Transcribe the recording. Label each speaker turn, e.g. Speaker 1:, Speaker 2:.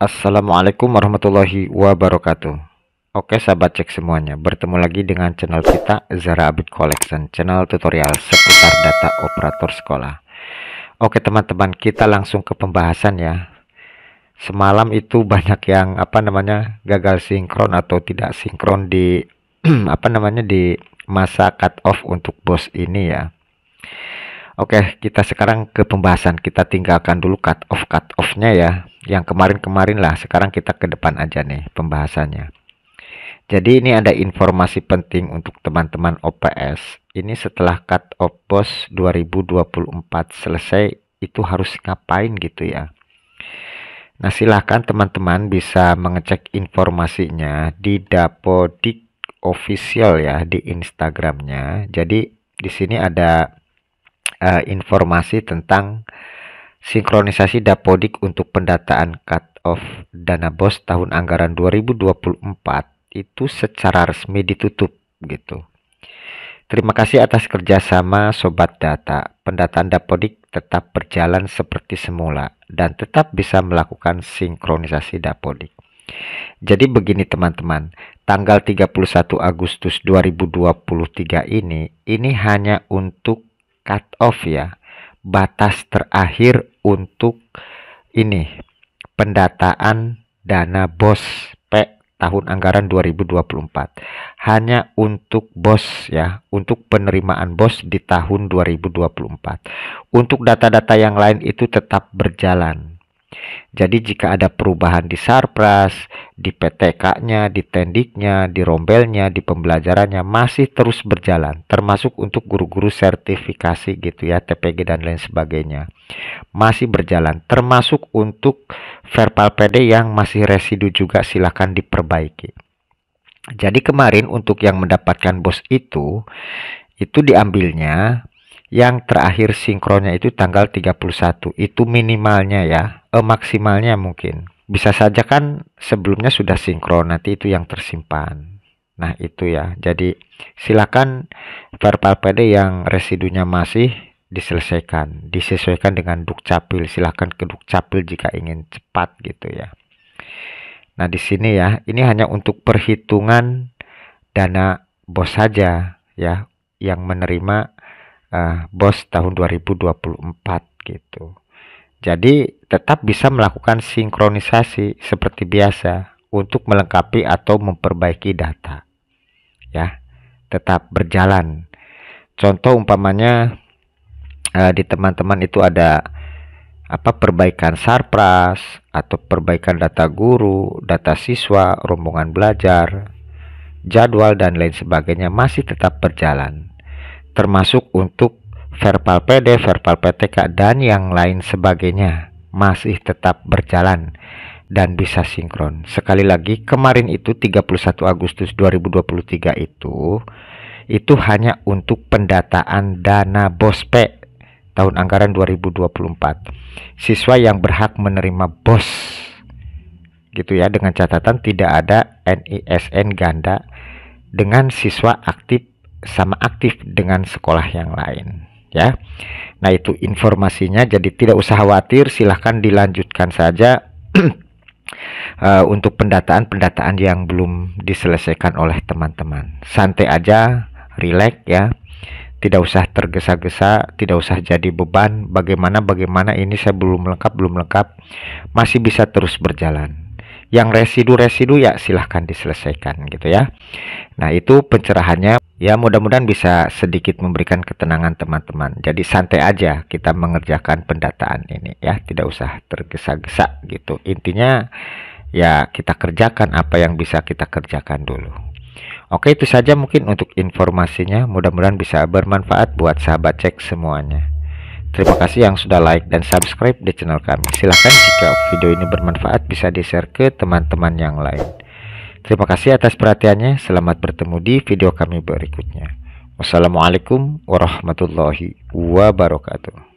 Speaker 1: Assalamualaikum warahmatullahi wabarakatuh Oke sahabat cek semuanya Bertemu lagi dengan channel kita Zara Abid Collection Channel tutorial seputar data operator sekolah Oke teman-teman kita langsung ke pembahasan ya Semalam itu banyak yang apa namanya gagal sinkron atau tidak sinkron di apa namanya di masa cut off untuk bos ini ya Oke, kita sekarang ke pembahasan. Kita tinggalkan dulu cut off cut offnya ya. Yang kemarin-kemarin lah. Sekarang kita ke depan aja nih pembahasannya. Jadi ini ada informasi penting untuk teman-teman OPS. Ini setelah cut off BOS 2024 selesai itu harus ngapain gitu ya. Nah, silahkan teman-teman bisa mengecek informasinya di Dapodik official ya di Instagramnya. Jadi di sini ada uh, informasi tentang sinkronisasi dapodik untuk pendataan cut-off dana BOS tahun anggaran 2024 itu secara resmi ditutup gitu. Terima kasih atas kerjasama Sobat Data. Pendataan dapodik tetap berjalan seperti semula dan tetap bisa melakukan sinkronisasi dapodik. Jadi begini teman-teman, tanggal 31 Agustus 2023 ini, ini hanya untuk cut off ya batas terakhir untuk ini pendataan dana bos P tahun anggaran 2024 hanya untuk bos ya untuk penerimaan bos di tahun 2024 untuk data-data yang lain itu tetap berjalan jadi jika ada perubahan di sarpras, di PTK-nya, di tendiknya, di rombelnya, di pembelajarannya masih terus berjalan, termasuk untuk guru-guru sertifikasi gitu ya, TPG dan lain sebagainya. Masih berjalan, termasuk untuk verbal PD yang masih residu juga silahkan diperbaiki. Jadi kemarin untuk yang mendapatkan bos itu, itu diambilnya yang terakhir sinkronnya itu tanggal 31 itu minimalnya ya eh, maksimalnya mungkin bisa saja kan sebelumnya sudah sinkron nanti itu yang tersimpan nah itu ya jadi silakan verbal PD yang residunya masih diselesaikan disesuaikan dengan dukcapil silahkan ke dukcapil jika ingin cepat gitu ya nah di sini ya ini hanya untuk perhitungan dana bos saja ya yang menerima uh, BOS tahun 2024 gitu. Jadi tetap bisa melakukan sinkronisasi seperti biasa untuk melengkapi atau memperbaiki data. Ya, tetap berjalan. Contoh umpamanya uh, di teman-teman itu ada apa perbaikan sarpras atau perbaikan data guru, data siswa, rombongan belajar, jadwal dan lain sebagainya masih tetap berjalan termasuk untuk verbal PD, verbal PTK, dan yang lain sebagainya masih tetap berjalan dan bisa sinkron. Sekali lagi, kemarin itu 31 Agustus 2023 itu itu hanya untuk pendataan dana BOSPE tahun anggaran 2024. Siswa yang berhak menerima BOS gitu ya dengan catatan tidak ada NISN ganda dengan siswa aktif sama aktif dengan sekolah yang lain ya. Nah, itu informasinya jadi tidak usah khawatir, silahkan dilanjutkan saja uh, untuk pendataan-pendataan yang belum diselesaikan oleh teman-teman. Santai aja, rileks ya. Tidak usah tergesa-gesa, tidak usah jadi beban. Bagaimana bagaimana ini saya belum lengkap, belum lengkap. Masih bisa terus berjalan yang residu-residu ya silahkan diselesaikan gitu ya. Nah itu pencerahannya Ya mudah-mudahan bisa sedikit memberikan ketenangan teman-teman. Jadi santai aja kita mengerjakan pendataan ini ya, tidak usah tergesa-gesa gitu. Intinya ya kita kerjakan apa yang bisa kita kerjakan dulu. Oke itu saja mungkin untuk informasinya. Mudah-mudahan bisa bermanfaat buat sahabat cek semuanya. Terima kasih yang sudah like dan subscribe di channel kami. Silahkan jika video ini bermanfaat bisa di-share ke teman-teman yang lain. Terima kasih atas perhatiannya. Selamat bertemu di video kami berikutnya. Wassalamualaikum warahmatullahi wabarakatuh.